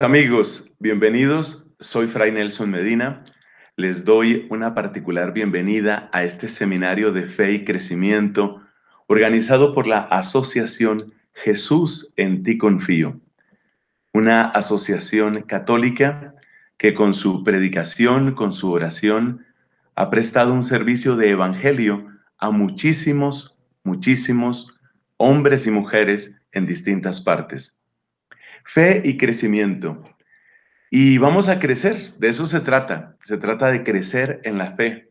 Amigos, bienvenidos. Soy Fray Nelson Medina. Les doy una particular bienvenida a este seminario de fe y crecimiento organizado por la Asociación Jesús en ti confío, una asociación católica que con su predicación, con su oración, ha prestado un servicio de evangelio a muchísimos, muchísimos hombres y mujeres en distintas partes. Fe y crecimiento. Y vamos a crecer, de eso se trata. Se trata de crecer en la fe.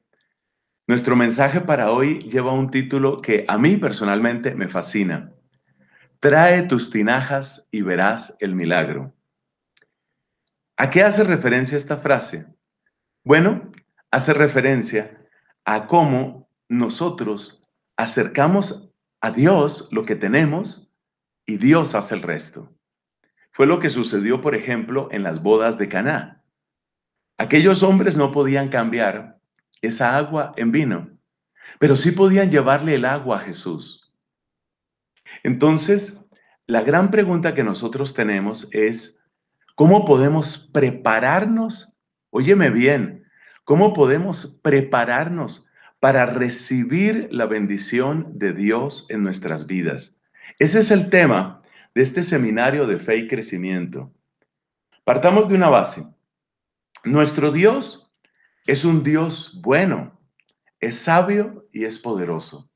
Nuestro mensaje para hoy lleva un título que a mí personalmente me fascina. Trae tus tinajas y verás el milagro. ¿A qué hace referencia esta frase? Bueno, hace referencia a cómo nosotros acercamos a Dios lo que tenemos y Dios hace el resto. Fue lo que sucedió, por ejemplo, en las bodas de Caná. Aquellos hombres no podían cambiar esa agua en vino, pero sí podían llevarle el agua a Jesús. Entonces, la gran pregunta que nosotros tenemos es, ¿cómo podemos prepararnos? Óyeme bien, ¿cómo podemos prepararnos para recibir la bendición de Dios en nuestras vidas? Ese es el tema de este seminario de fe y crecimiento. Partamos de una base. Nuestro Dios es un Dios bueno, es sabio y es poderoso.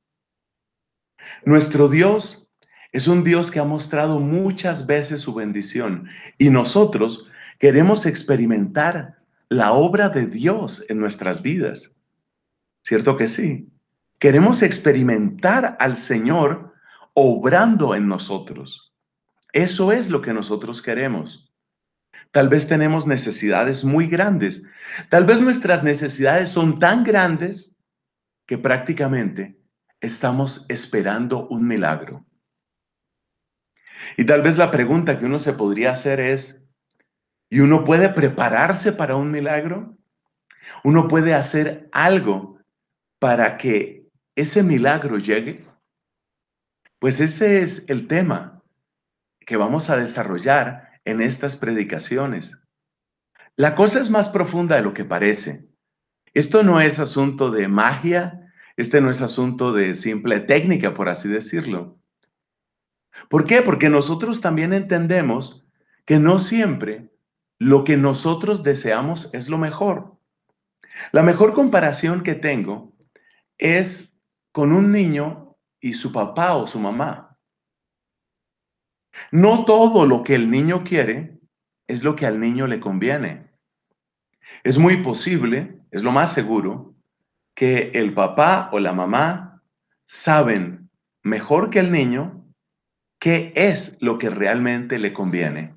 Nuestro Dios es un Dios que ha mostrado muchas veces su bendición y nosotros queremos experimentar la obra de Dios en nuestras vidas. ¿Cierto que sí? Queremos experimentar al Señor obrando en nosotros. Eso es lo que nosotros queremos. Tal vez tenemos necesidades muy grandes. Tal vez nuestras necesidades son tan grandes que prácticamente estamos esperando un milagro. Y tal vez la pregunta que uno se podría hacer es, ¿y uno puede prepararse para un milagro? ¿Uno puede hacer algo para que ese milagro llegue? Pues ese es el tema que vamos a desarrollar en estas predicaciones. La cosa es más profunda de lo que parece. Esto no es asunto de magia, este no es asunto de simple técnica, por así decirlo. ¿Por qué? Porque nosotros también entendemos que no siempre lo que nosotros deseamos es lo mejor. La mejor comparación que tengo es con un niño y su papá o su mamá. No todo lo que el niño quiere es lo que al niño le conviene. Es muy posible, es lo más seguro, que el papá o la mamá saben mejor que el niño qué es lo que realmente le conviene.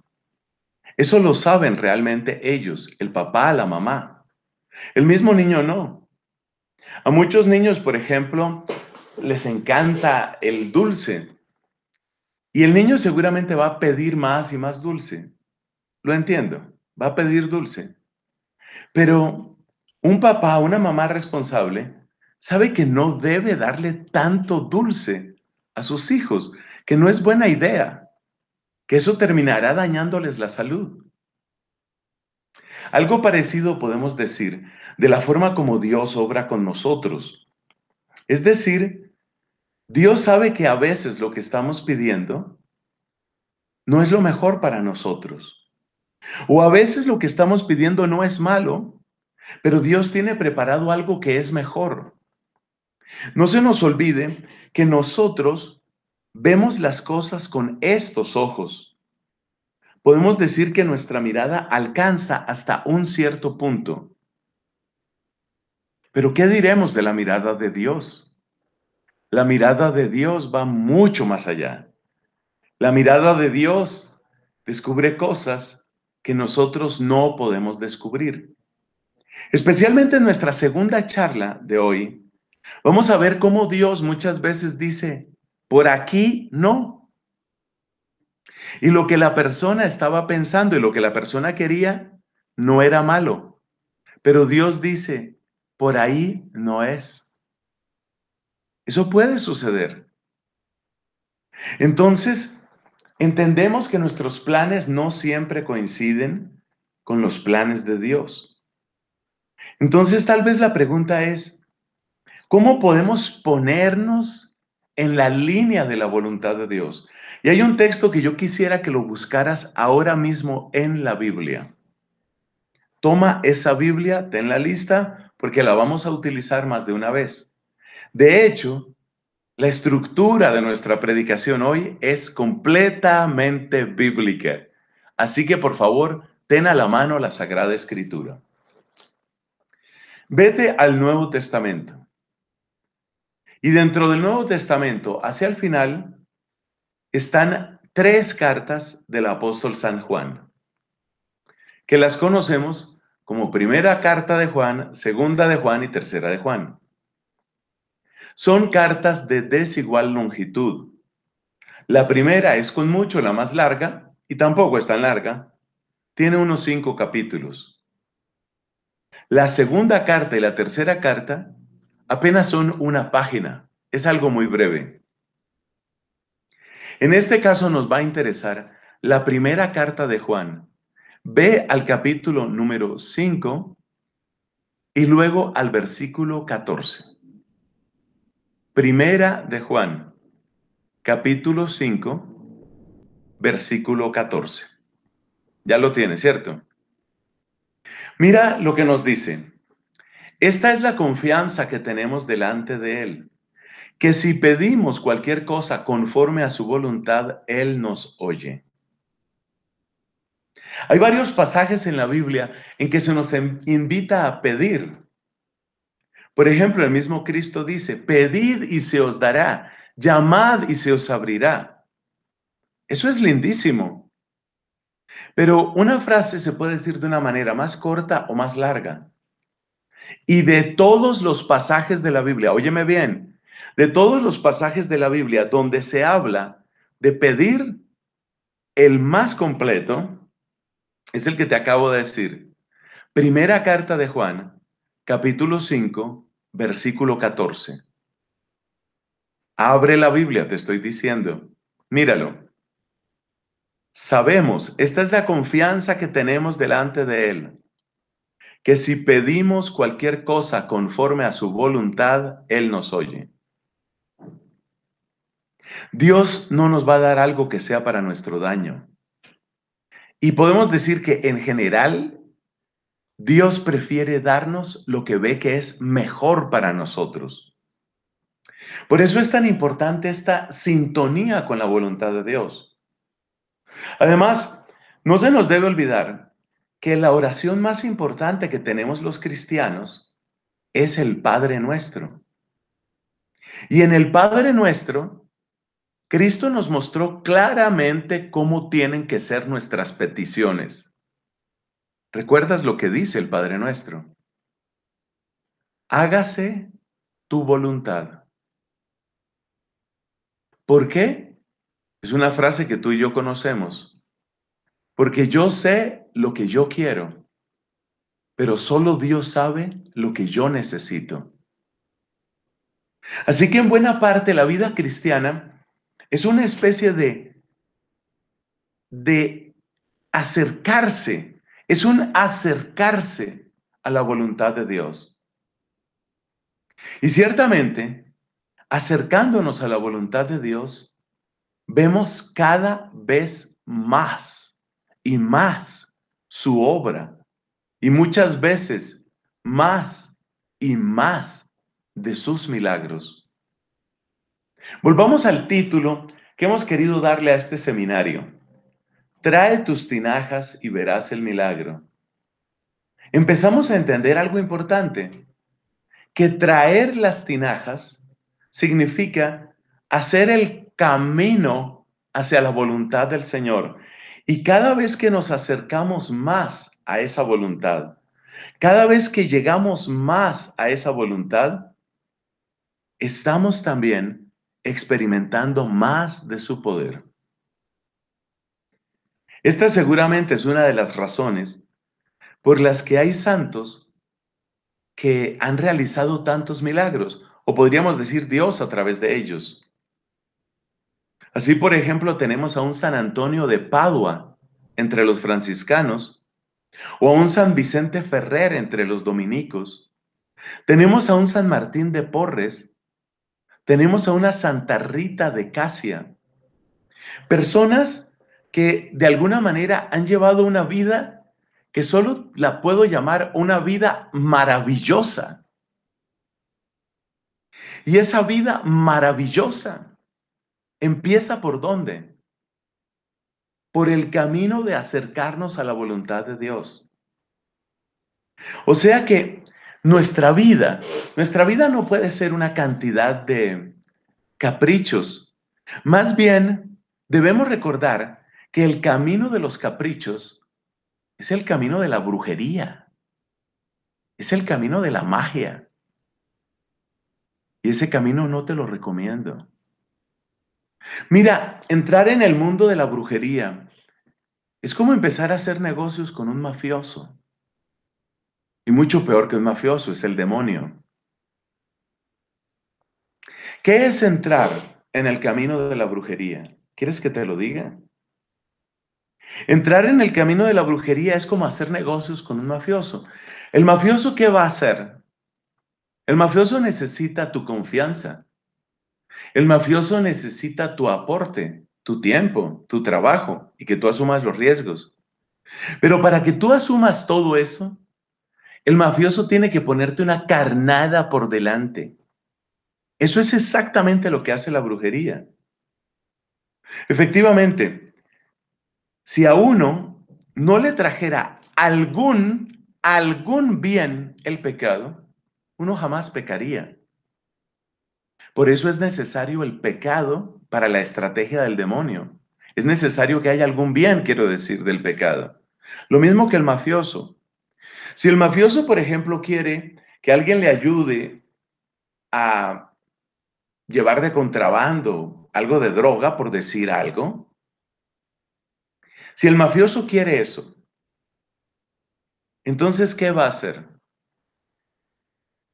Eso lo saben realmente ellos, el papá, la mamá. El mismo niño no. A muchos niños, por ejemplo, les encanta el dulce, y el niño seguramente va a pedir más y más dulce. Lo entiendo, va a pedir dulce. Pero un papá, una mamá responsable, sabe que no debe darle tanto dulce a sus hijos, que no es buena idea, que eso terminará dañándoles la salud. Algo parecido podemos decir de la forma como Dios obra con nosotros. Es decir, Dios sabe que a veces lo que estamos pidiendo no es lo mejor para nosotros. O a veces lo que estamos pidiendo no es malo, pero Dios tiene preparado algo que es mejor. No se nos olvide que nosotros vemos las cosas con estos ojos. Podemos decir que nuestra mirada alcanza hasta un cierto punto. Pero ¿qué diremos de la mirada de Dios? La mirada de Dios va mucho más allá. La mirada de Dios descubre cosas que nosotros no podemos descubrir. Especialmente en nuestra segunda charla de hoy, vamos a ver cómo Dios muchas veces dice, por aquí no. Y lo que la persona estaba pensando y lo que la persona quería no era malo. Pero Dios dice, por ahí no es. Eso puede suceder. Entonces, entendemos que nuestros planes no siempre coinciden con los planes de Dios. Entonces, tal vez la pregunta es, ¿cómo podemos ponernos en la línea de la voluntad de Dios? Y hay un texto que yo quisiera que lo buscaras ahora mismo en la Biblia. Toma esa Biblia, ten la lista, porque la vamos a utilizar más de una vez. De hecho, la estructura de nuestra predicación hoy es completamente bíblica. Así que por favor, ten a la mano la Sagrada Escritura. Vete al Nuevo Testamento. Y dentro del Nuevo Testamento, hacia el final, están tres cartas del apóstol San Juan, que las conocemos como primera carta de Juan, segunda de Juan y tercera de Juan. Son cartas de desigual longitud. La primera es con mucho la más larga y tampoco es tan larga. Tiene unos cinco capítulos. La segunda carta y la tercera carta apenas son una página. Es algo muy breve. En este caso nos va a interesar la primera carta de Juan. Ve al capítulo número 5 y luego al versículo 14. Primera de Juan, capítulo 5, versículo 14. Ya lo tiene, ¿cierto? Mira lo que nos dice. Esta es la confianza que tenemos delante de Él, que si pedimos cualquier cosa conforme a su voluntad, Él nos oye. Hay varios pasajes en la Biblia en que se nos invita a pedir por ejemplo, el mismo Cristo dice, pedid y se os dará, llamad y se os abrirá. Eso es lindísimo. Pero una frase se puede decir de una manera más corta o más larga. Y de todos los pasajes de la Biblia, óyeme bien, de todos los pasajes de la Biblia donde se habla de pedir, el más completo es el que te acabo de decir. Primera carta de Juan, capítulo 5, versículo 14. Abre la Biblia, te estoy diciendo. Míralo. Sabemos, esta es la confianza que tenemos delante de Él, que si pedimos cualquier cosa conforme a su voluntad, Él nos oye. Dios no nos va a dar algo que sea para nuestro daño. Y podemos decir que en general Dios prefiere darnos lo que ve que es mejor para nosotros. Por eso es tan importante esta sintonía con la voluntad de Dios. Además, no se nos debe olvidar que la oración más importante que tenemos los cristianos es el Padre nuestro. Y en el Padre nuestro, Cristo nos mostró claramente cómo tienen que ser nuestras peticiones. ¿Recuerdas lo que dice el Padre nuestro? Hágase tu voluntad. ¿Por qué? Es una frase que tú y yo conocemos. Porque yo sé lo que yo quiero, pero solo Dios sabe lo que yo necesito. Así que en buena parte la vida cristiana es una especie de, de acercarse es un acercarse a la voluntad de Dios. Y ciertamente, acercándonos a la voluntad de Dios, vemos cada vez más y más su obra y muchas veces más y más de sus milagros. Volvamos al título que hemos querido darle a este seminario. Trae tus tinajas y verás el milagro. Empezamos a entender algo importante, que traer las tinajas significa hacer el camino hacia la voluntad del Señor. Y cada vez que nos acercamos más a esa voluntad, cada vez que llegamos más a esa voluntad, estamos también experimentando más de su poder. Esta seguramente es una de las razones por las que hay santos que han realizado tantos milagros, o podríamos decir Dios a través de ellos. Así, por ejemplo, tenemos a un San Antonio de Padua entre los franciscanos, o a un San Vicente Ferrer entre los dominicos. Tenemos a un San Martín de Porres, tenemos a una Santa Rita de Casia. Personas que de alguna manera han llevado una vida que solo la puedo llamar una vida maravillosa. Y esa vida maravillosa empieza por dónde? Por el camino de acercarnos a la voluntad de Dios. O sea que nuestra vida, nuestra vida no puede ser una cantidad de caprichos. Más bien, debemos recordar que el camino de los caprichos es el camino de la brujería, es el camino de la magia. Y ese camino no te lo recomiendo. Mira, entrar en el mundo de la brujería es como empezar a hacer negocios con un mafioso. Y mucho peor que un mafioso es el demonio. ¿Qué es entrar en el camino de la brujería? ¿Quieres que te lo diga? Entrar en el camino de la brujería es como hacer negocios con un mafioso. ¿El mafioso qué va a hacer? El mafioso necesita tu confianza. El mafioso necesita tu aporte, tu tiempo, tu trabajo y que tú asumas los riesgos. Pero para que tú asumas todo eso, el mafioso tiene que ponerte una carnada por delante. Eso es exactamente lo que hace la brujería. Efectivamente, si a uno no le trajera algún, algún bien el pecado, uno jamás pecaría. Por eso es necesario el pecado para la estrategia del demonio. Es necesario que haya algún bien, quiero decir, del pecado. Lo mismo que el mafioso. Si el mafioso, por ejemplo, quiere que alguien le ayude a llevar de contrabando algo de droga, por decir algo, si el mafioso quiere eso, entonces, ¿qué va a hacer?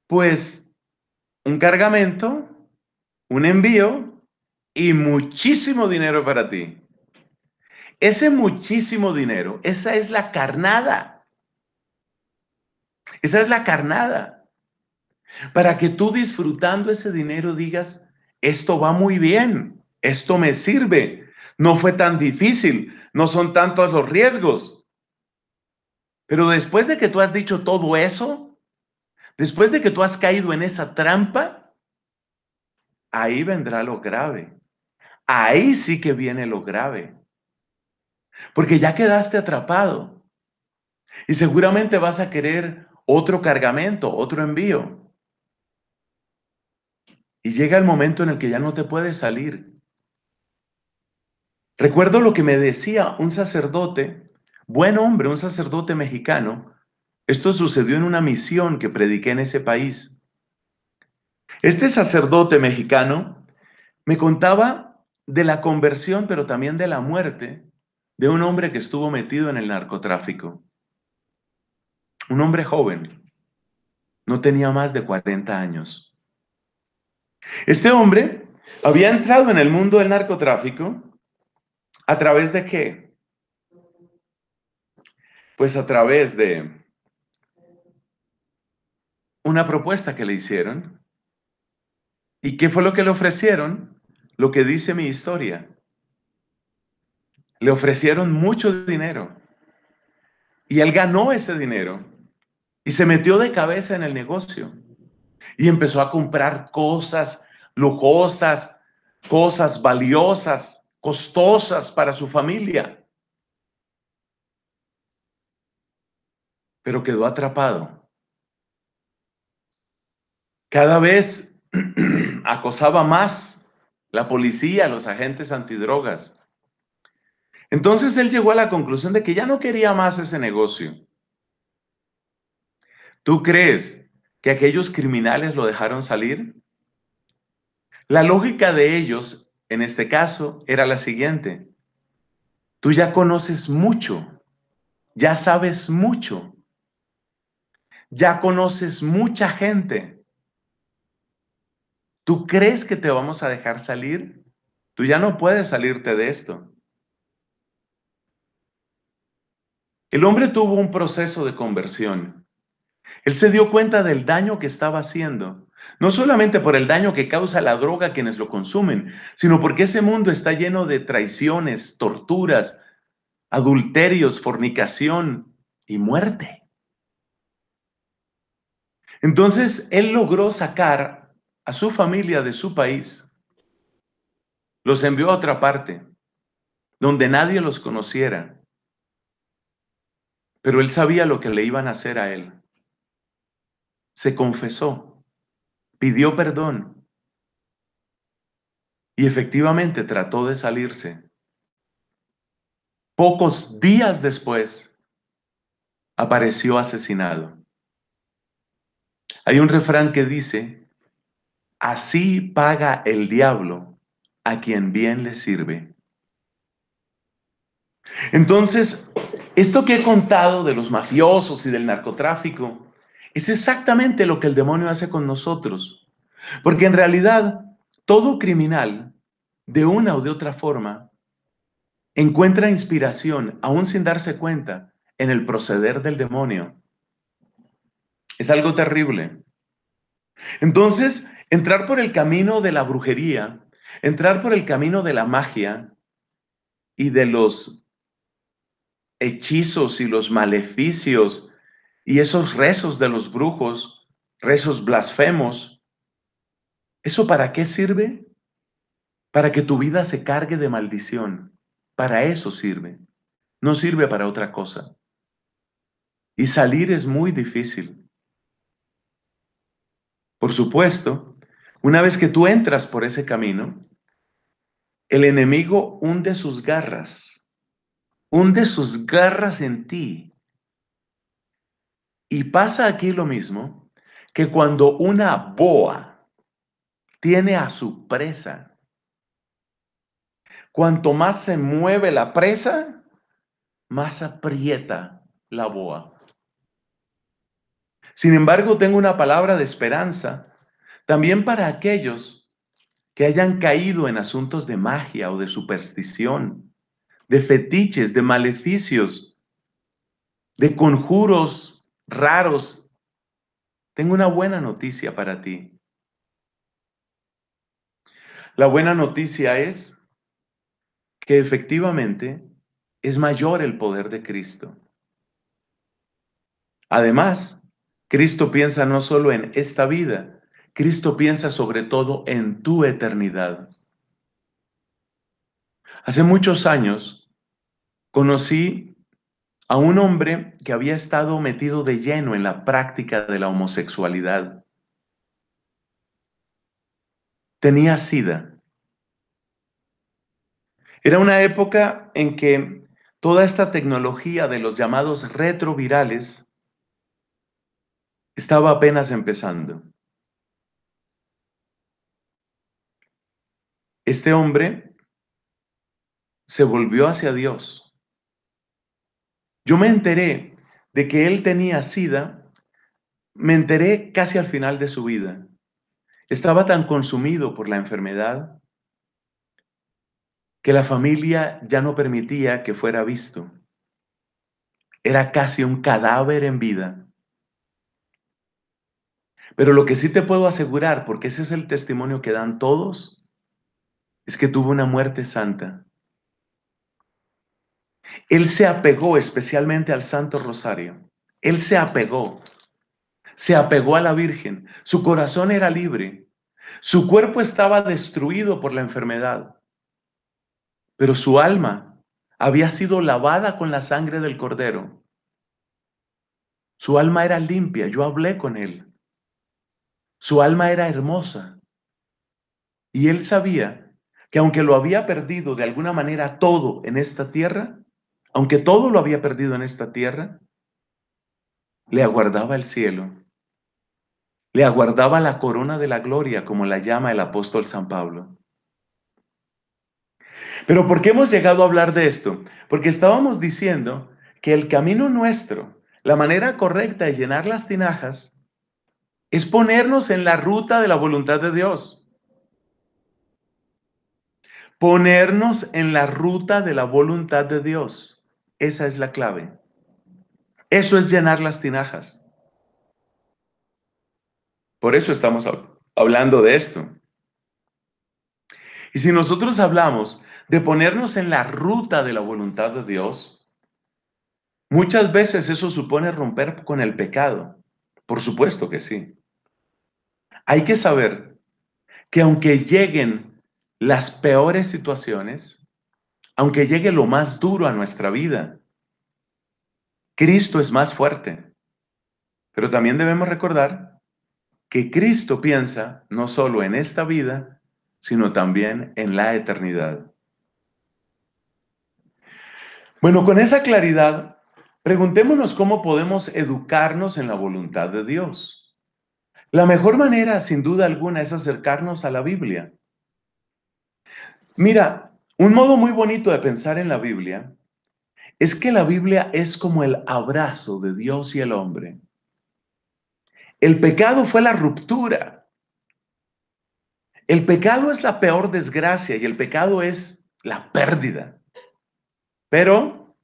Pues un cargamento, un envío y muchísimo dinero para ti. Ese muchísimo dinero, esa es la carnada. Esa es la carnada. Para que tú disfrutando ese dinero digas, esto va muy bien, esto me sirve, no fue tan difícil, no son tantos los riesgos. Pero después de que tú has dicho todo eso, después de que tú has caído en esa trampa, ahí vendrá lo grave. Ahí sí que viene lo grave. Porque ya quedaste atrapado. Y seguramente vas a querer otro cargamento, otro envío. Y llega el momento en el que ya no te puedes salir. Recuerdo lo que me decía un sacerdote, buen hombre, un sacerdote mexicano. Esto sucedió en una misión que prediqué en ese país. Este sacerdote mexicano me contaba de la conversión, pero también de la muerte de un hombre que estuvo metido en el narcotráfico. Un hombre joven, no tenía más de 40 años. Este hombre había entrado en el mundo del narcotráfico ¿A través de qué? Pues a través de una propuesta que le hicieron. ¿Y qué fue lo que le ofrecieron? Lo que dice mi historia. Le ofrecieron mucho dinero. Y él ganó ese dinero. Y se metió de cabeza en el negocio. Y empezó a comprar cosas lujosas, cosas valiosas, costosas para su familia. Pero quedó atrapado. Cada vez acosaba más la policía, los agentes antidrogas. Entonces él llegó a la conclusión de que ya no quería más ese negocio. ¿Tú crees que aquellos criminales lo dejaron salir? La lógica de ellos en este caso era la siguiente. Tú ya conoces mucho, ya sabes mucho, ya conoces mucha gente. ¿Tú crees que te vamos a dejar salir? Tú ya no puedes salirte de esto. El hombre tuvo un proceso de conversión. Él se dio cuenta del daño que estaba haciendo no solamente por el daño que causa la droga a quienes lo consumen, sino porque ese mundo está lleno de traiciones, torturas, adulterios, fornicación y muerte. Entonces, él logró sacar a su familia de su país, los envió a otra parte, donde nadie los conociera, pero él sabía lo que le iban a hacer a él. Se confesó pidió perdón y efectivamente trató de salirse. Pocos días después, apareció asesinado. Hay un refrán que dice, así paga el diablo a quien bien le sirve. Entonces, esto que he contado de los mafiosos y del narcotráfico es exactamente lo que el demonio hace con nosotros. Porque en realidad todo criminal, de una o de otra forma, encuentra inspiración, aún sin darse cuenta, en el proceder del demonio. Es algo terrible. Entonces, entrar por el camino de la brujería, entrar por el camino de la magia y de los hechizos y los maleficios y esos rezos de los brujos, rezos blasfemos, ¿eso para qué sirve? Para que tu vida se cargue de maldición. Para eso sirve. No sirve para otra cosa. Y salir es muy difícil. Por supuesto, una vez que tú entras por ese camino, el enemigo hunde sus garras, hunde sus garras en ti y pasa aquí lo mismo que cuando una boa tiene a su presa, cuanto más se mueve la presa, más aprieta la boa. Sin embargo, tengo una palabra de esperanza también para aquellos que hayan caído en asuntos de magia o de superstición, de fetiches, de maleficios, de conjuros raros, tengo una buena noticia para ti. La buena noticia es que efectivamente es mayor el poder de Cristo. Además, Cristo piensa no solo en esta vida, Cristo piensa sobre todo en tu eternidad. Hace muchos años conocí a un hombre que había estado metido de lleno en la práctica de la homosexualidad. Tenía sida. Era una época en que toda esta tecnología de los llamados retrovirales estaba apenas empezando. Este hombre se volvió hacia Dios yo me enteré de que él tenía sida, me enteré casi al final de su vida. Estaba tan consumido por la enfermedad que la familia ya no permitía que fuera visto. Era casi un cadáver en vida. Pero lo que sí te puedo asegurar, porque ese es el testimonio que dan todos, es que tuvo una muerte santa. Él se apegó especialmente al Santo Rosario. Él se apegó. Se apegó a la Virgen. Su corazón era libre. Su cuerpo estaba destruido por la enfermedad. Pero su alma había sido lavada con la sangre del Cordero. Su alma era limpia. Yo hablé con él. Su alma era hermosa. Y él sabía que aunque lo había perdido de alguna manera todo en esta tierra, aunque todo lo había perdido en esta tierra, le aguardaba el cielo, le aguardaba la corona de la gloria, como la llama el apóstol San Pablo. Pero ¿por qué hemos llegado a hablar de esto? Porque estábamos diciendo que el camino nuestro, la manera correcta de llenar las tinajas, es ponernos en la ruta de la voluntad de Dios. Ponernos en la ruta de la voluntad de Dios. Esa es la clave. Eso es llenar las tinajas. Por eso estamos hablando de esto. Y si nosotros hablamos de ponernos en la ruta de la voluntad de Dios, muchas veces eso supone romper con el pecado. Por supuesto que sí. Hay que saber que aunque lleguen las peores situaciones, aunque llegue lo más duro a nuestra vida, Cristo es más fuerte. Pero también debemos recordar que Cristo piensa no solo en esta vida, sino también en la eternidad. Bueno, con esa claridad, preguntémonos cómo podemos educarnos en la voluntad de Dios. La mejor manera, sin duda alguna, es acercarnos a la Biblia. Mira, un modo muy bonito de pensar en la Biblia es que la Biblia es como el abrazo de Dios y el hombre. El pecado fue la ruptura. El pecado es la peor desgracia y el pecado es la pérdida. Pero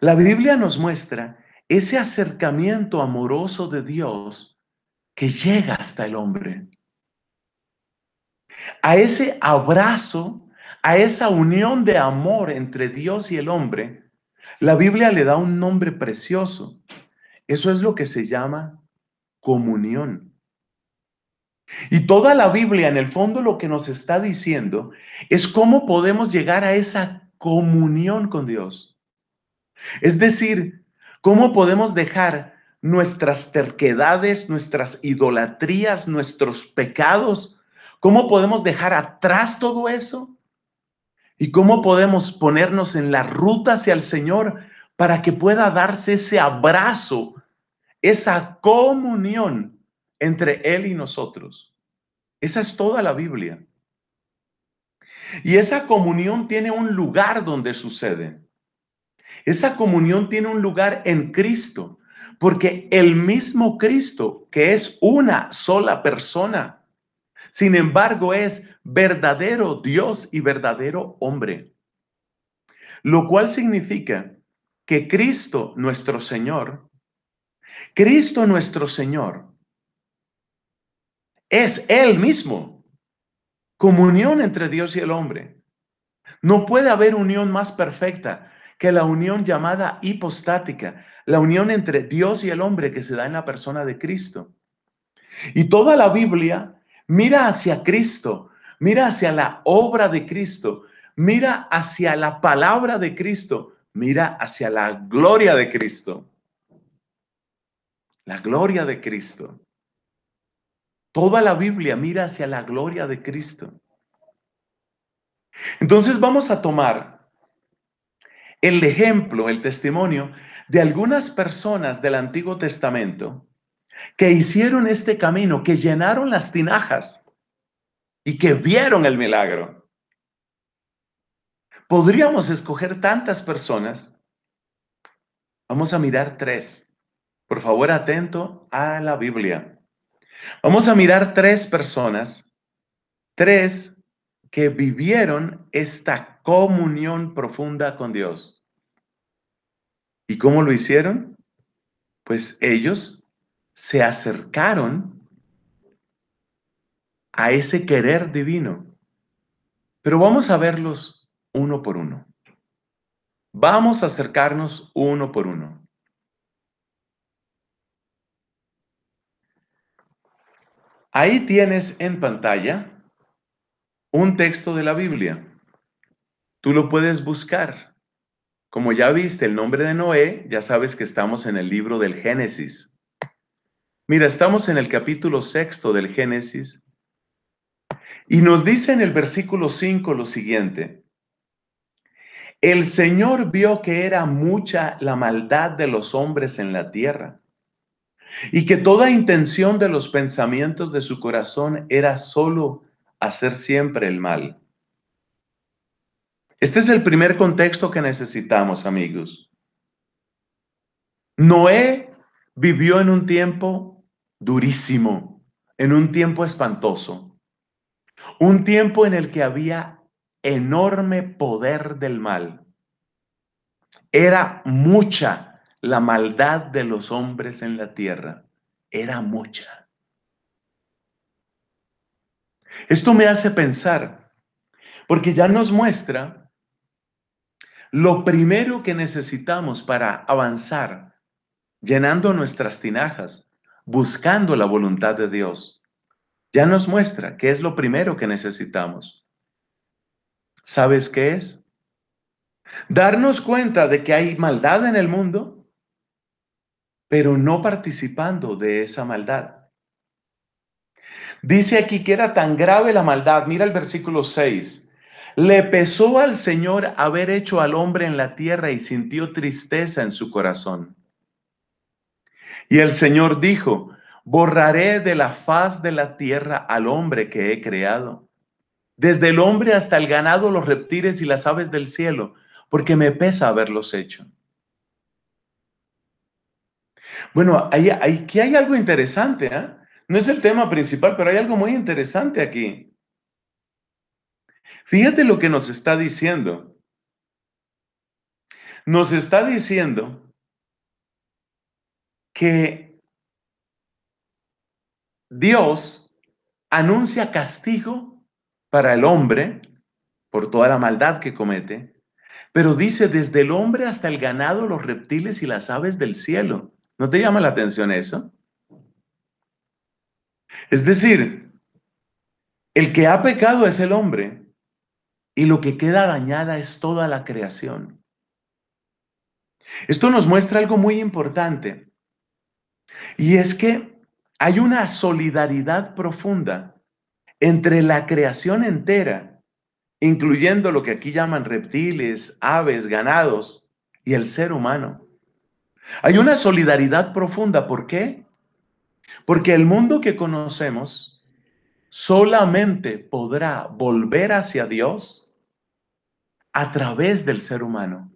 la Biblia nos muestra ese acercamiento amoroso de Dios que llega hasta el hombre. A ese abrazo a esa unión de amor entre Dios y el hombre, la Biblia le da un nombre precioso. Eso es lo que se llama comunión. Y toda la Biblia en el fondo lo que nos está diciendo es cómo podemos llegar a esa comunión con Dios. Es decir, cómo podemos dejar nuestras terquedades, nuestras idolatrías, nuestros pecados, cómo podemos dejar atrás todo eso ¿Y cómo podemos ponernos en la ruta hacia el Señor para que pueda darse ese abrazo, esa comunión entre Él y nosotros? Esa es toda la Biblia. Y esa comunión tiene un lugar donde sucede. Esa comunión tiene un lugar en Cristo, porque el mismo Cristo, que es una sola persona, sin embargo es verdadero Dios y verdadero hombre. Lo cual significa que Cristo nuestro Señor, Cristo nuestro Señor, es Él mismo. Comunión entre Dios y el hombre. No puede haber unión más perfecta que la unión llamada hipostática, la unión entre Dios y el hombre que se da en la persona de Cristo. Y toda la Biblia mira hacia Cristo mira hacia la obra de Cristo, mira hacia la palabra de Cristo, mira hacia la gloria de Cristo. La gloria de Cristo. Toda la Biblia mira hacia la gloria de Cristo. Entonces vamos a tomar el ejemplo, el testimonio de algunas personas del Antiguo Testamento que hicieron este camino, que llenaron las tinajas y que vieron el milagro. Podríamos escoger tantas personas. Vamos a mirar tres. Por favor, atento a la Biblia. Vamos a mirar tres personas, tres que vivieron esta comunión profunda con Dios. ¿Y cómo lo hicieron? Pues ellos se acercaron a ese querer divino. Pero vamos a verlos uno por uno. Vamos a acercarnos uno por uno. Ahí tienes en pantalla un texto de la Biblia. Tú lo puedes buscar. Como ya viste el nombre de Noé, ya sabes que estamos en el libro del Génesis. Mira, estamos en el capítulo sexto del Génesis y nos dice en el versículo 5 lo siguiente. El Señor vio que era mucha la maldad de los hombres en la tierra y que toda intención de los pensamientos de su corazón era solo hacer siempre el mal. Este es el primer contexto que necesitamos, amigos. Noé vivió en un tiempo durísimo, en un tiempo espantoso. Un tiempo en el que había enorme poder del mal. Era mucha la maldad de los hombres en la tierra. Era mucha. Esto me hace pensar, porque ya nos muestra lo primero que necesitamos para avanzar, llenando nuestras tinajas, buscando la voluntad de Dios ya nos muestra qué es lo primero que necesitamos. ¿Sabes qué es? Darnos cuenta de que hay maldad en el mundo, pero no participando de esa maldad. Dice aquí que era tan grave la maldad. Mira el versículo 6. Le pesó al Señor haber hecho al hombre en la tierra y sintió tristeza en su corazón. Y el Señor dijo, Borraré de la faz de la tierra al hombre que he creado, desde el hombre hasta el ganado, los reptiles y las aves del cielo, porque me pesa haberlos hecho. Bueno, hay hay algo interesante, ¿ah? No es el tema principal, pero hay algo muy interesante aquí. Fíjate lo que nos está diciendo. Nos está diciendo que Dios anuncia castigo para el hombre por toda la maldad que comete, pero dice desde el hombre hasta el ganado, los reptiles y las aves del cielo. ¿No te llama la atención eso? Es decir, el que ha pecado es el hombre y lo que queda dañada es toda la creación. Esto nos muestra algo muy importante y es que hay una solidaridad profunda entre la creación entera, incluyendo lo que aquí llaman reptiles, aves, ganados, y el ser humano. Hay una solidaridad profunda. ¿Por qué? Porque el mundo que conocemos solamente podrá volver hacia Dios a través del ser humano.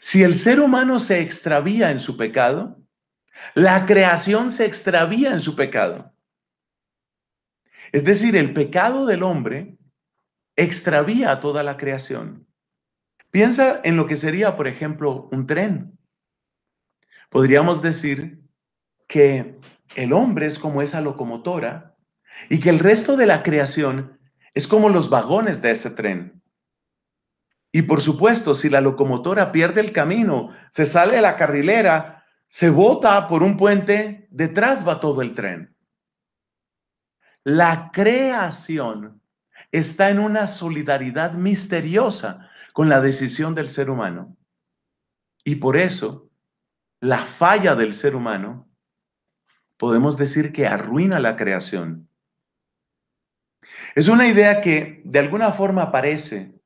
Si el ser humano se extravía en su pecado, la creación se extravía en su pecado. Es decir, el pecado del hombre extravía a toda la creación. Piensa en lo que sería, por ejemplo, un tren. Podríamos decir que el hombre es como esa locomotora y que el resto de la creación es como los vagones de ese tren. Y por supuesto, si la locomotora pierde el camino, se sale de la carrilera, se bota por un puente, detrás va todo el tren. La creación está en una solidaridad misteriosa con la decisión del ser humano. Y por eso, la falla del ser humano, podemos decir que arruina la creación. Es una idea que de alguna forma aparece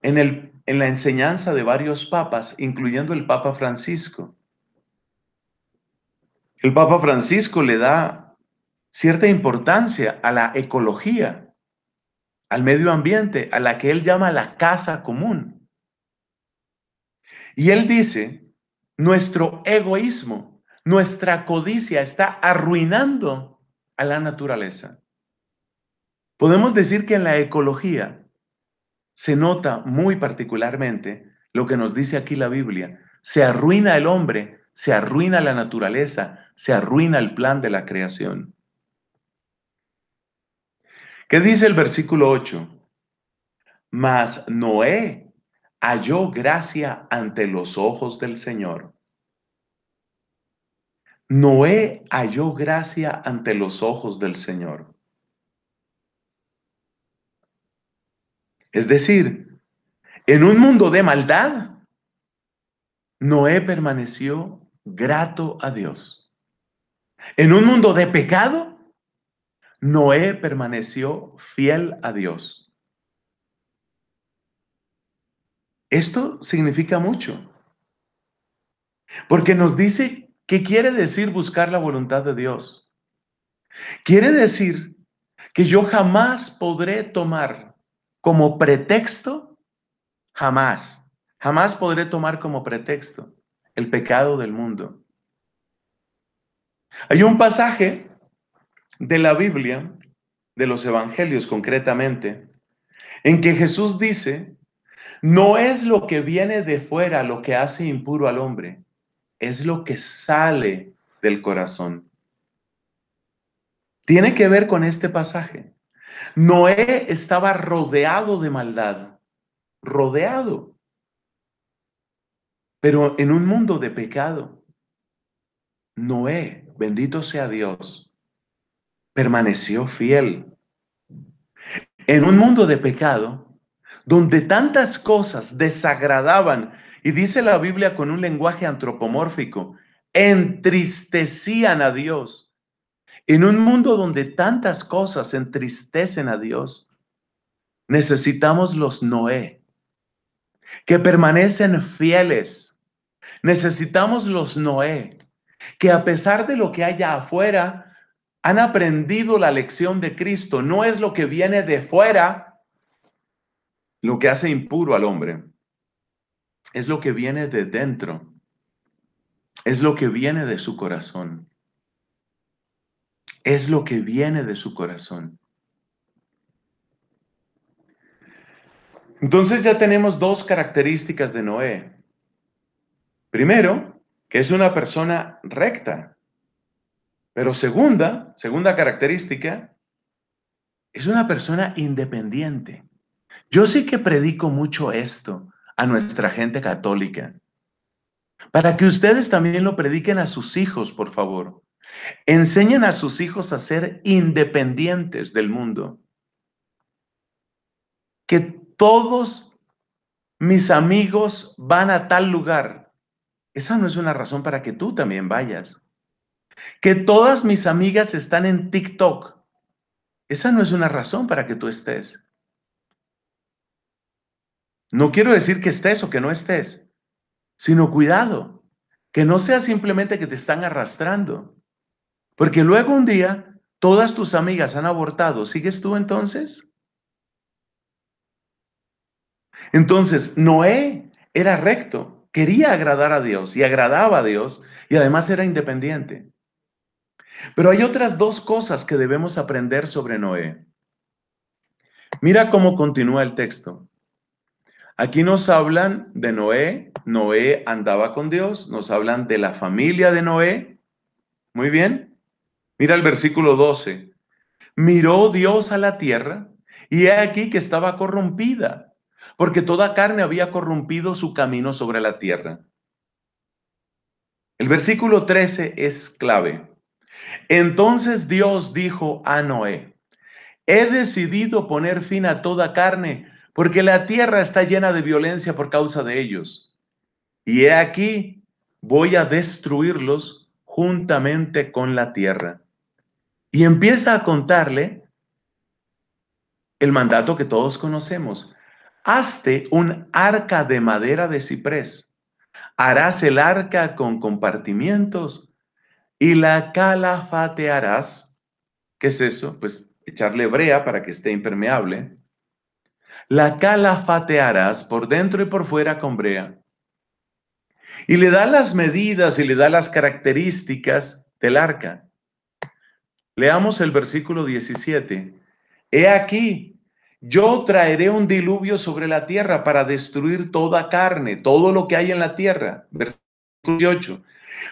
en el en la enseñanza de varios papas, incluyendo el Papa Francisco. El Papa Francisco le da cierta importancia a la ecología, al medio ambiente, a la que él llama la casa común. Y él dice, nuestro egoísmo, nuestra codicia está arruinando a la naturaleza. Podemos decir que en la ecología se nota muy particularmente lo que nos dice aquí la Biblia. Se arruina el hombre, se arruina la naturaleza, se arruina el plan de la creación. ¿Qué dice el versículo 8? Mas Noé halló gracia ante los ojos del Señor. Noé halló gracia ante los ojos del Señor. Es decir, en un mundo de maldad, Noé permaneció grato a Dios. En un mundo de pecado, Noé permaneció fiel a Dios. Esto significa mucho, porque nos dice ¿qué quiere decir buscar la voluntad de Dios. Quiere decir que yo jamás podré tomar como pretexto, jamás, jamás podré tomar como pretexto el pecado del mundo. Hay un pasaje de la Biblia, de los Evangelios concretamente, en que Jesús dice, no es lo que viene de fuera lo que hace impuro al hombre, es lo que sale del corazón. Tiene que ver con este pasaje. Noé estaba rodeado de maldad, rodeado, pero en un mundo de pecado. Noé, bendito sea Dios, permaneció fiel. En un mundo de pecado, donde tantas cosas desagradaban, y dice la Biblia con un lenguaje antropomórfico, entristecían a Dios. En un mundo donde tantas cosas entristecen a Dios, necesitamos los Noé, que permanecen fieles. Necesitamos los Noé, que a pesar de lo que haya afuera, han aprendido la lección de Cristo. No es lo que viene de fuera lo que hace impuro al hombre. Es lo que viene de dentro. Es lo que viene de su corazón es lo que viene de su corazón. Entonces ya tenemos dos características de Noé. Primero, que es una persona recta. Pero segunda, segunda característica, es una persona independiente. Yo sí que predico mucho esto a nuestra gente católica. Para que ustedes también lo prediquen a sus hijos, por favor. Enseñan a sus hijos a ser independientes del mundo. Que todos mis amigos van a tal lugar. Esa no es una razón para que tú también vayas. Que todas mis amigas están en TikTok. Esa no es una razón para que tú estés. No quiero decir que estés o que no estés, sino cuidado, que no sea simplemente que te están arrastrando. Porque luego un día todas tus amigas han abortado. ¿Sigues tú entonces? Entonces, Noé era recto, quería agradar a Dios y agradaba a Dios y además era independiente. Pero hay otras dos cosas que debemos aprender sobre Noé. Mira cómo continúa el texto. Aquí nos hablan de Noé, Noé andaba con Dios, nos hablan de la familia de Noé. Muy bien. Mira el versículo 12. Miró Dios a la tierra y he aquí que estaba corrompida, porque toda carne había corrompido su camino sobre la tierra. El versículo 13 es clave. Entonces Dios dijo a Noé, he decidido poner fin a toda carne, porque la tierra está llena de violencia por causa de ellos. Y he aquí, voy a destruirlos juntamente con la tierra. Y empieza a contarle el mandato que todos conocemos. Hazte un arca de madera de ciprés. Harás el arca con compartimientos y la calafatearás. ¿Qué es eso? Pues echarle brea para que esté impermeable. La calafatearás por dentro y por fuera con brea. Y le da las medidas y le da las características del arca. Leamos el versículo 17. He aquí, yo traeré un diluvio sobre la tierra para destruir toda carne, todo lo que hay en la tierra. Versículo 18.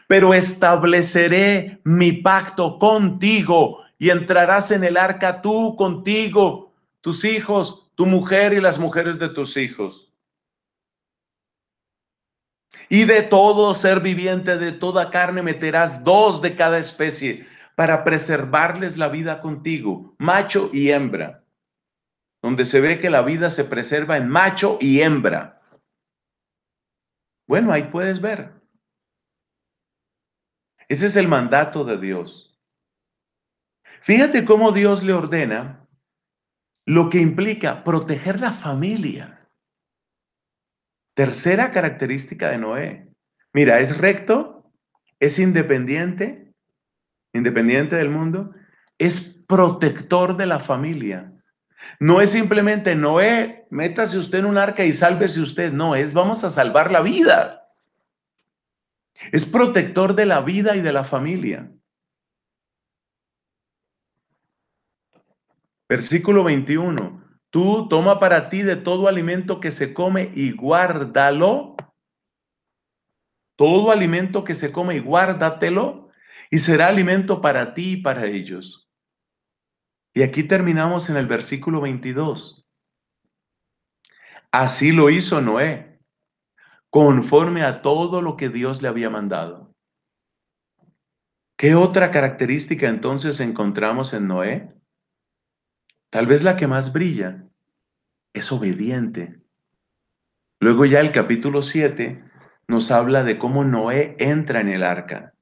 Pero estableceré mi pacto contigo y entrarás en el arca tú contigo, tus hijos, tu mujer y las mujeres de tus hijos. Y de todo ser viviente, de toda carne, meterás dos de cada especie para preservarles la vida contigo, macho y hembra, donde se ve que la vida se preserva en macho y hembra. Bueno, ahí puedes ver. Ese es el mandato de Dios. Fíjate cómo Dios le ordena lo que implica proteger la familia. Tercera característica de Noé. Mira, es recto, es independiente, independiente del mundo, es protector de la familia. No es simplemente Noé, métase usted en un arca y sálvese usted. No, es vamos a salvar la vida. Es protector de la vida y de la familia. Versículo 21. Tú toma para ti de todo alimento que se come y guárdalo. Todo alimento que se come y guárdatelo y será alimento para ti y para ellos. Y aquí terminamos en el versículo 22. Así lo hizo Noé, conforme a todo lo que Dios le había mandado. ¿Qué otra característica entonces encontramos en Noé? Tal vez la que más brilla es obediente. Luego ya el capítulo 7 nos habla de cómo Noé entra en el arca.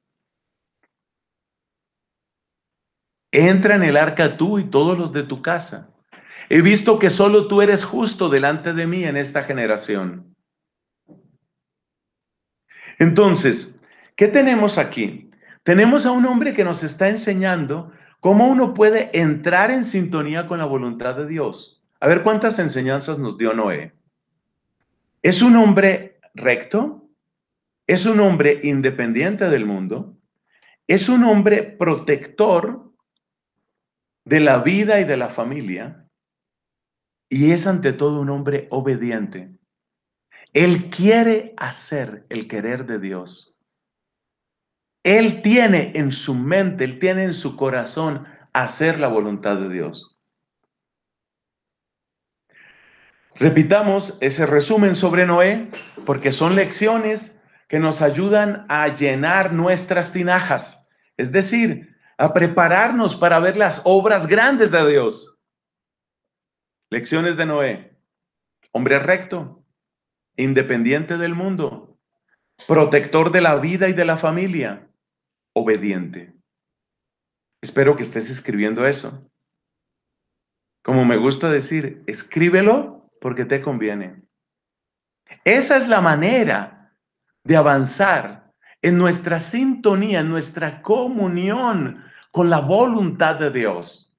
Entra en el arca tú y todos los de tu casa. He visto que solo tú eres justo delante de mí en esta generación. Entonces, ¿qué tenemos aquí? Tenemos a un hombre que nos está enseñando cómo uno puede entrar en sintonía con la voluntad de Dios. A ver cuántas enseñanzas nos dio Noé. Es un hombre recto, es un hombre independiente del mundo, es un hombre protector de la vida y de la familia, y es ante todo un hombre obediente. Él quiere hacer el querer de Dios. Él tiene en su mente, él tiene en su corazón hacer la voluntad de Dios. Repitamos ese resumen sobre Noé, porque son lecciones que nos ayudan a llenar nuestras tinajas, es decir, a prepararnos para ver las obras grandes de Dios. Lecciones de Noé. Hombre recto, independiente del mundo, protector de la vida y de la familia, obediente. Espero que estés escribiendo eso. Como me gusta decir, escríbelo porque te conviene. Esa es la manera de avanzar en nuestra sintonía, en nuestra comunión con la voluntad de Dios.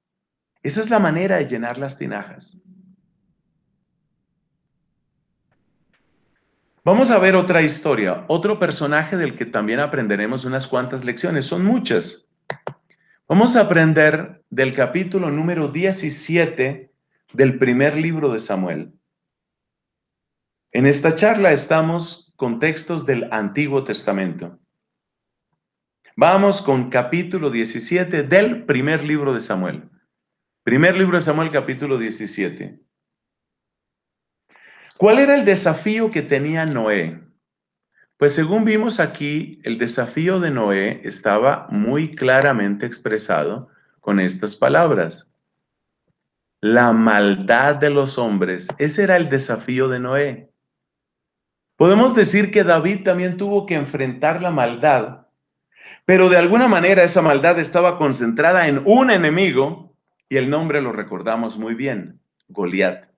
Esa es la manera de llenar las tinajas. Vamos a ver otra historia, otro personaje del que también aprenderemos unas cuantas lecciones, son muchas. Vamos a aprender del capítulo número 17 del primer libro de Samuel. En esta charla estamos contextos del Antiguo Testamento. Vamos con capítulo 17 del primer libro de Samuel. Primer libro de Samuel, capítulo 17. ¿Cuál era el desafío que tenía Noé? Pues según vimos aquí, el desafío de Noé estaba muy claramente expresado con estas palabras. La maldad de los hombres, ese era el desafío de Noé. Podemos decir que David también tuvo que enfrentar la maldad, pero de alguna manera esa maldad estaba concentrada en un enemigo y el nombre lo recordamos muy bien, Goliat.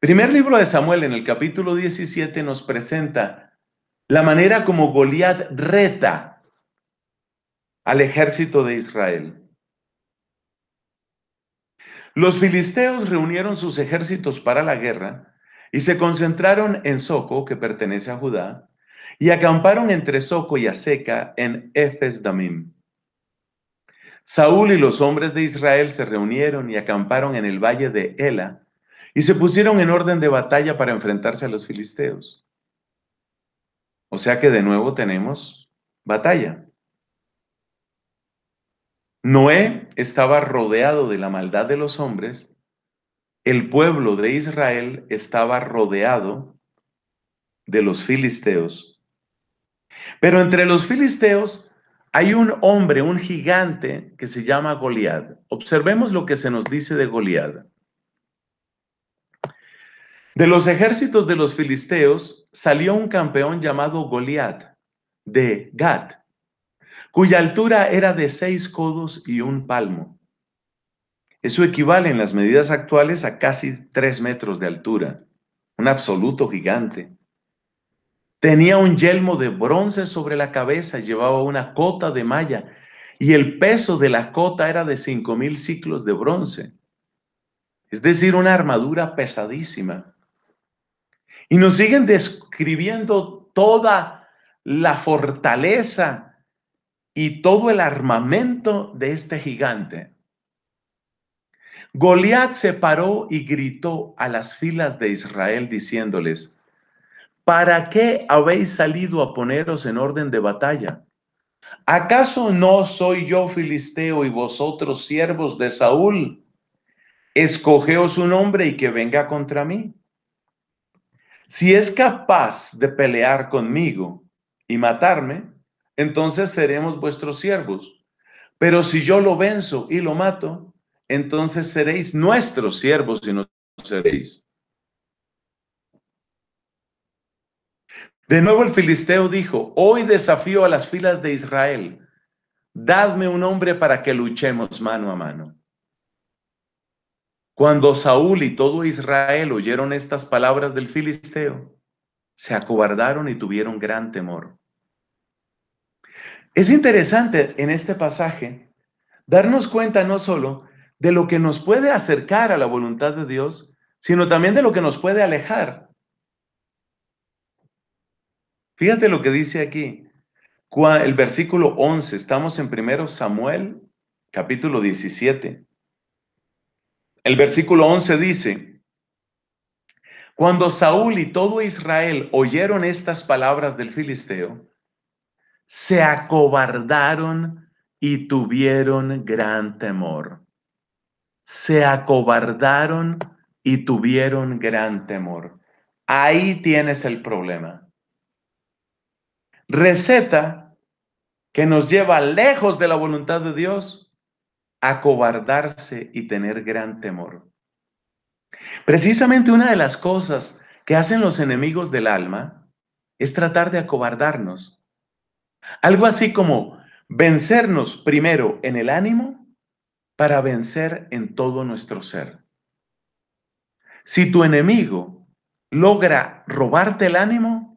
Primer libro de Samuel en el capítulo 17 nos presenta la manera como Goliat reta al ejército de Israel. Los filisteos reunieron sus ejércitos para la guerra y se concentraron en Soco, que pertenece a Judá, y acamparon entre Soco y Aseca en Efes Damim. Saúl y los hombres de Israel se reunieron y acamparon en el valle de Ela y se pusieron en orden de batalla para enfrentarse a los filisteos. O sea que de nuevo tenemos batalla. Noé estaba rodeado de la maldad de los hombres el pueblo de Israel estaba rodeado de los filisteos. Pero entre los filisteos hay un hombre, un gigante que se llama Goliat. Observemos lo que se nos dice de Goliat. De los ejércitos de los filisteos salió un campeón llamado Goliat de Gat, cuya altura era de seis codos y un palmo. Eso equivale en las medidas actuales a casi 3 metros de altura, un absoluto gigante. Tenía un yelmo de bronce sobre la cabeza, llevaba una cota de malla y el peso de la cota era de 5.000 ciclos de bronce. Es decir, una armadura pesadísima. Y nos siguen describiendo toda la fortaleza y todo el armamento de este gigante. Goliat se paró y gritó a las filas de Israel diciéndoles, ¿para qué habéis salido a poneros en orden de batalla? ¿Acaso no soy yo filisteo y vosotros siervos de Saúl? Escogeos un hombre y que venga contra mí. Si es capaz de pelear conmigo y matarme, entonces seremos vuestros siervos. Pero si yo lo venzo y lo mato, entonces seréis nuestros siervos y no seréis. De nuevo el filisteo dijo, hoy desafío a las filas de Israel, dadme un hombre para que luchemos mano a mano. Cuando Saúl y todo Israel oyeron estas palabras del filisteo, se acobardaron y tuvieron gran temor. Es interesante en este pasaje darnos cuenta no solo de lo que nos puede acercar a la voluntad de Dios, sino también de lo que nos puede alejar. Fíjate lo que dice aquí, el versículo 11, estamos en 1 Samuel, capítulo 17. El versículo 11 dice, cuando Saúl y todo Israel oyeron estas palabras del filisteo, se acobardaron y tuvieron gran temor se acobardaron y tuvieron gran temor. Ahí tienes el problema. Receta que nos lleva lejos de la voluntad de Dios, acobardarse y tener gran temor. Precisamente una de las cosas que hacen los enemigos del alma es tratar de acobardarnos. Algo así como vencernos primero en el ánimo para vencer en todo nuestro ser. Si tu enemigo logra robarte el ánimo,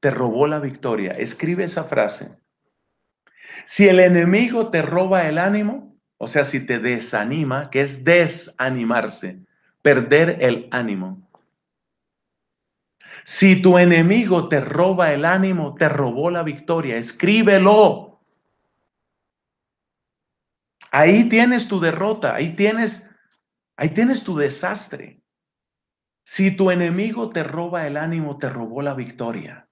te robó la victoria. Escribe esa frase. Si el enemigo te roba el ánimo, o sea, si te desanima, que es desanimarse, perder el ánimo. Si tu enemigo te roba el ánimo, te robó la victoria. Escríbelo. Ahí tienes tu derrota, ahí tienes, ahí tienes tu desastre. Si tu enemigo te roba el ánimo, te robó la victoria.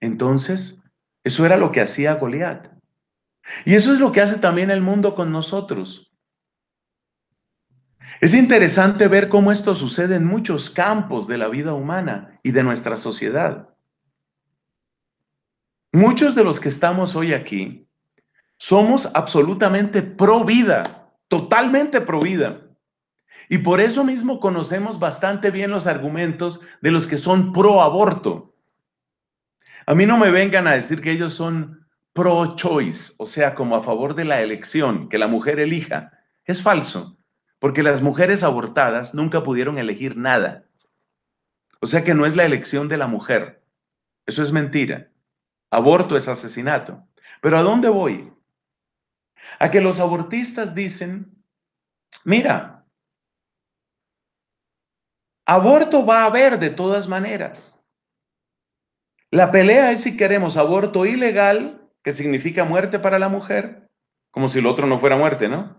Entonces, eso era lo que hacía Goliat. Y eso es lo que hace también el mundo con nosotros. Es interesante ver cómo esto sucede en muchos campos de la vida humana y de nuestra sociedad. Muchos de los que estamos hoy aquí somos absolutamente pro vida, totalmente pro vida. Y por eso mismo conocemos bastante bien los argumentos de los que son pro aborto. A mí no me vengan a decir que ellos son pro choice, o sea, como a favor de la elección, que la mujer elija. Es falso, porque las mujeres abortadas nunca pudieron elegir nada. O sea que no es la elección de la mujer. Eso es mentira. Aborto es asesinato. Pero ¿a dónde voy? a que los abortistas dicen, mira, aborto va a haber de todas maneras. La pelea es si queremos aborto ilegal, que significa muerte para la mujer, como si el otro no fuera muerte, ¿no?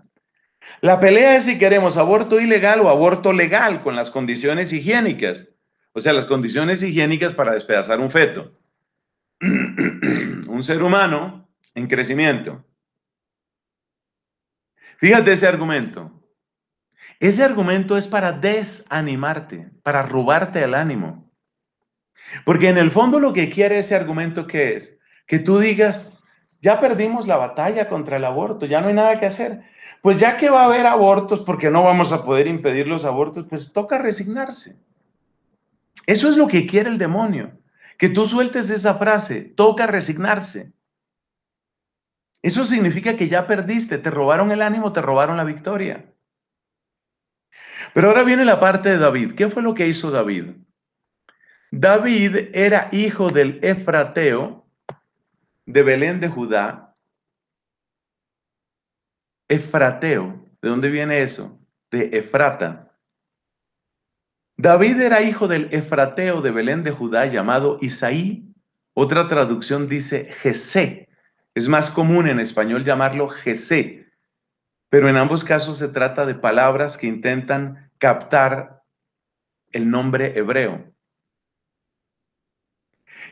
La pelea es si queremos aborto ilegal o aborto legal con las condiciones higiénicas, o sea, las condiciones higiénicas para despedazar un feto. un ser humano en crecimiento. Fíjate ese argumento. Ese argumento es para desanimarte, para robarte el ánimo. Porque en el fondo lo que quiere ese argumento que es que tú digas, ya perdimos la batalla contra el aborto, ya no hay nada que hacer. Pues ya que va a haber abortos, porque no vamos a poder impedir los abortos, pues toca resignarse. Eso es lo que quiere el demonio, que tú sueltes esa frase, toca resignarse. Eso significa que ya perdiste, te robaron el ánimo, te robaron la victoria. Pero ahora viene la parte de David. ¿Qué fue lo que hizo David? David era hijo del Efrateo de Belén de Judá. Efrateo, ¿de dónde viene eso? De Efrata. David era hijo del Efrateo de Belén de Judá llamado Isaí. Otra traducción dice Jesé. Es más común en español llamarlo Jesé, pero en ambos casos se trata de palabras que intentan captar el nombre hebreo.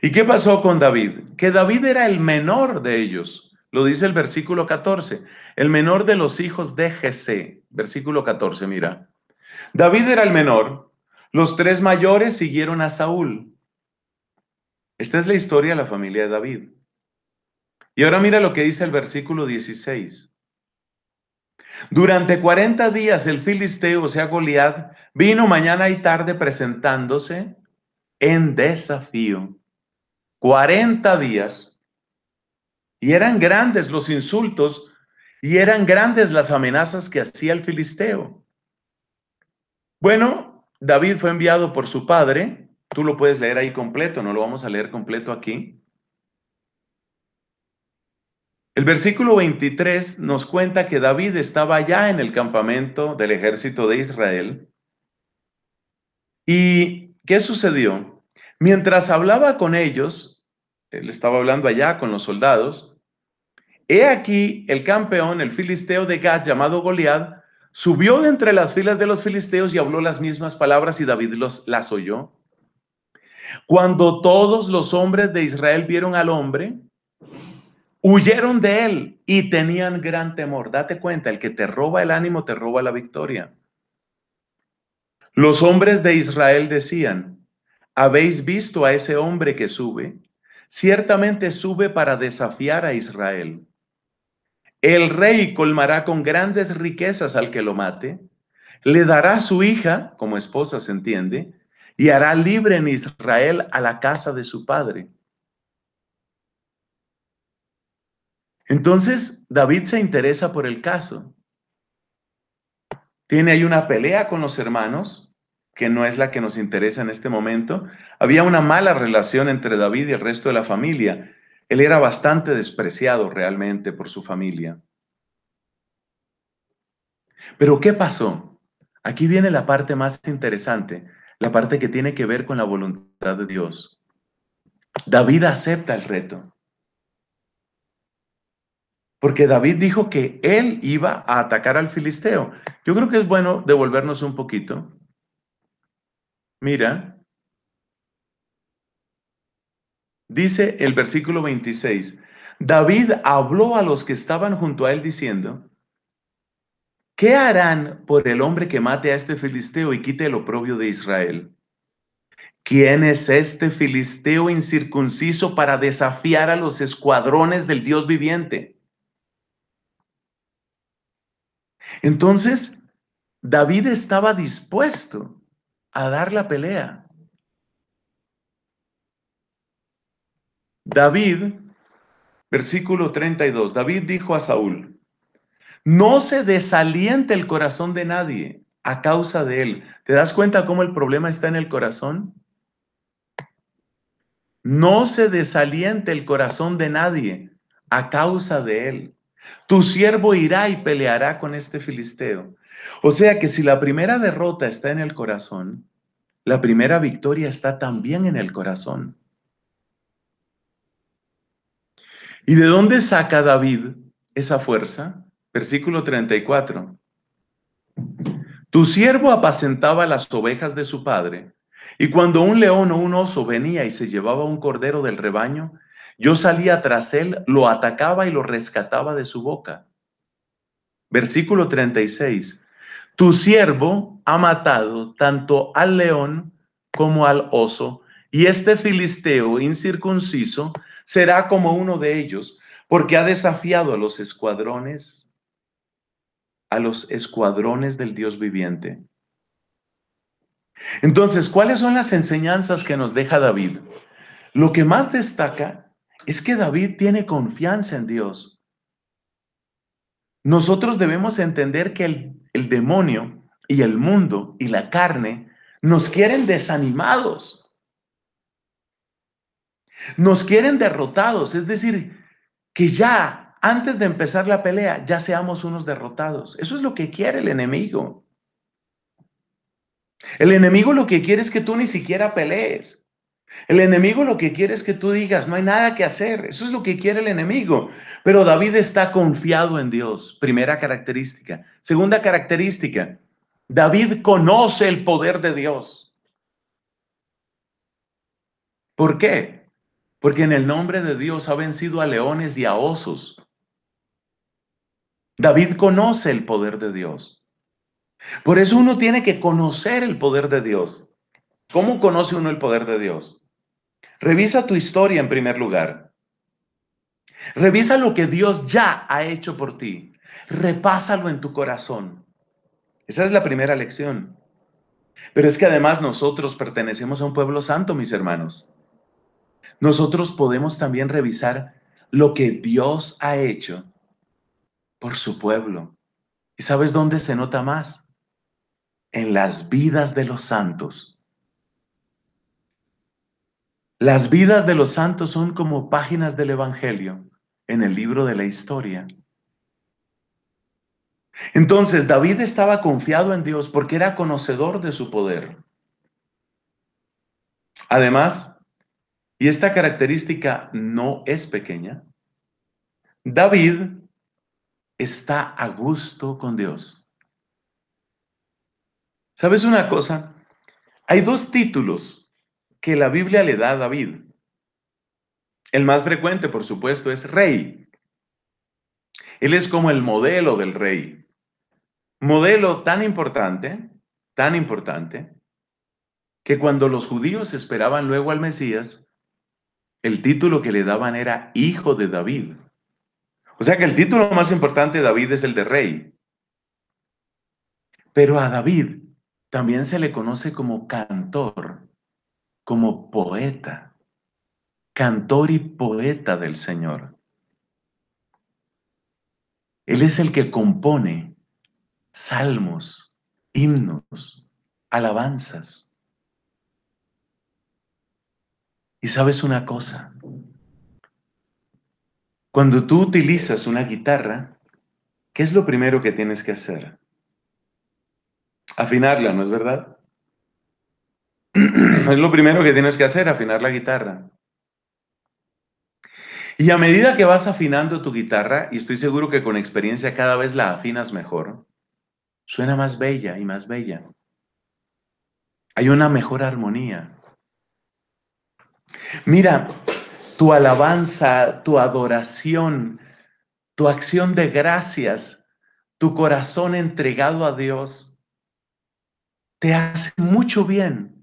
¿Y qué pasó con David? Que David era el menor de ellos. Lo dice el versículo 14. El menor de los hijos de Jesé. Versículo 14, mira. David era el menor. Los tres mayores siguieron a Saúl. Esta es la historia de la familia de David. Y ahora mira lo que dice el versículo 16. Durante 40 días el filisteo, o sea, Goliat, vino mañana y tarde presentándose en desafío. 40 días. Y eran grandes los insultos y eran grandes las amenazas que hacía el filisteo. Bueno, David fue enviado por su padre. Tú lo puedes leer ahí completo, no lo vamos a leer completo aquí. El versículo 23 nos cuenta que David estaba allá en el campamento del ejército de Israel. ¿Y qué sucedió? Mientras hablaba con ellos, él estaba hablando allá con los soldados, he aquí el campeón, el filisteo de Gad llamado Goliad, subió de entre las filas de los filisteos y habló las mismas palabras y David los, las oyó. Cuando todos los hombres de Israel vieron al hombre, Huyeron de él y tenían gran temor. Date cuenta, el que te roba el ánimo te roba la victoria. Los hombres de Israel decían, ¿habéis visto a ese hombre que sube? Ciertamente sube para desafiar a Israel. El rey colmará con grandes riquezas al que lo mate, le dará su hija, como esposa se entiende, y hará libre en Israel a la casa de su padre. Entonces, David se interesa por el caso. Tiene ahí una pelea con los hermanos, que no es la que nos interesa en este momento. Había una mala relación entre David y el resto de la familia. Él era bastante despreciado realmente por su familia. Pero ¿qué pasó? Aquí viene la parte más interesante, la parte que tiene que ver con la voluntad de Dios. David acepta el reto porque David dijo que él iba a atacar al filisteo. Yo creo que es bueno devolvernos un poquito. Mira, dice el versículo 26, David habló a los que estaban junto a él diciendo, ¿qué harán por el hombre que mate a este filisteo y quite el oprobio de Israel? ¿Quién es este filisteo incircunciso para desafiar a los escuadrones del Dios viviente? Entonces, David estaba dispuesto a dar la pelea. David, versículo 32, David dijo a Saúl, no se desaliente el corazón de nadie a causa de él. ¿Te das cuenta cómo el problema está en el corazón? No se desaliente el corazón de nadie a causa de él. Tu siervo irá y peleará con este filisteo. O sea que si la primera derrota está en el corazón, la primera victoria está también en el corazón. ¿Y de dónde saca David esa fuerza? Versículo 34. Tu siervo apacentaba las ovejas de su padre, y cuando un león o un oso venía y se llevaba un cordero del rebaño, yo salía tras él, lo atacaba y lo rescataba de su boca. Versículo 36. Tu siervo ha matado tanto al león como al oso, y este filisteo incircunciso será como uno de ellos, porque ha desafiado a los escuadrones, a los escuadrones del Dios viviente. Entonces, ¿cuáles son las enseñanzas que nos deja David? Lo que más destaca es que David tiene confianza en Dios. Nosotros debemos entender que el, demonio y el mundo y la carne nos quieren desanimados. Nos quieren derrotados, es decir, que ya antes de empezar la pelea ya seamos unos derrotados. Eso es lo que quiere el enemigo. El enemigo lo que quiere es que tú ni siquiera pelees. El enemigo lo que quiere es que tú digas, no hay nada que hacer. Eso es lo que quiere el enemigo. Pero David está confiado en Dios. Primera característica. Segunda característica. David conoce el poder de Dios. ¿Por qué? Porque en el nombre de Dios ha vencido a leones y a osos. David conoce el poder de Dios. Por eso uno tiene que conocer el poder de Dios. ¿Cómo conoce uno el poder de Dios? Revisa tu historia en primer lugar. Revisa lo que Dios ya ha hecho por ti. Repásalo en tu corazón. Esa es la primera lección. Pero es que además nosotros pertenecemos a un pueblo santo, mis hermanos. Nosotros podemos también revisar lo que Dios ha hecho por su pueblo. ¿Y sabes dónde se nota más? En las vidas de los santos. Las vidas de los santos son como páginas del Evangelio en el libro de la historia. Entonces, David estaba confiado en Dios porque era conocedor de su poder. Además, y esta característica no es pequeña, David está a gusto con Dios. ¿Sabes una cosa? Hay dos títulos que la Biblia le da a David. El más frecuente, por supuesto, es rey. Él es como el modelo del rey. Modelo tan importante, tan importante, que cuando los judíos esperaban luego al Mesías, el título que le daban era Hijo de David. O sea que el título más importante de David es el de rey. Pero a David también se le conoce como cantor como poeta, cantor y poeta del Señor. Él es el que compone salmos, himnos, alabanzas. Y sabes una cosa, cuando tú utilizas una guitarra, ¿qué es lo primero que tienes que hacer? Afinarla, ¿no es verdad? es lo primero que tienes que hacer, afinar la guitarra. Y a medida que vas afinando tu guitarra, y estoy seguro que con experiencia cada vez la afinas mejor, suena más bella y más bella. Hay una mejor armonía. Mira, tu alabanza, tu adoración, tu acción de gracias, tu corazón entregado a Dios, te hace mucho bien